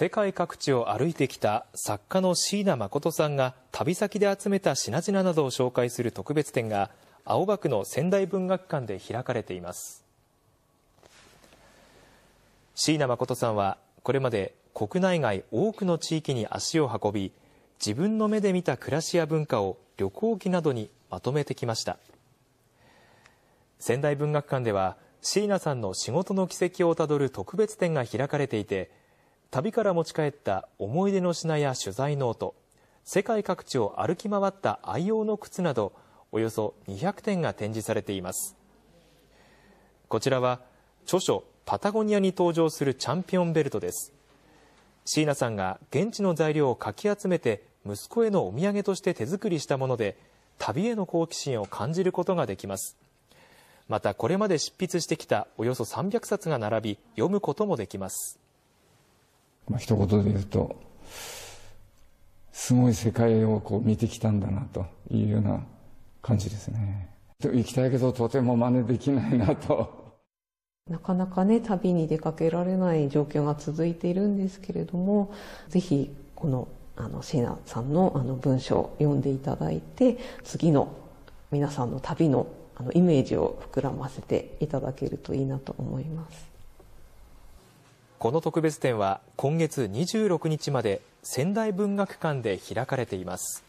世界各地を歩いてきた作家の椎名誠さんが旅先で集めた品々などを紹介する特別展が青葉区の仙台文学館で開かれています椎名誠さんはこれまで国内外多くの地域に足を運び自分の目で見た暮らしや文化を旅行記などにまとめてきました仙台文学館では椎名さんの仕事の軌跡をたどる特別展が開かれていて旅から持ち帰った思い出の品や取材ノート、世界各地を歩き回った愛用の靴など、およそ200点が展示されています。こちらは、著書パタゴニアに登場するチャンピオンベルトです。椎名さんが現地の材料をかき集めて息子へのお土産として手作りしたもので、旅への好奇心を感じることができます。またこれまで執筆してきたおよそ300冊が並び、読むこともできます。まあ一言で言うと、すごい世界をこう見てきたんだなというような感じですね。行きたいけどとても真似できないなと。なかなかね、旅に出かけられない状況が続いているんですけれども、ぜひこのあの椎名さんのあの文章を読んでいただいて、次の皆さんの旅のあのイメージを膨らませていただけるといいなと思います。この特別展は今月26日まで仙台文学館で開かれています。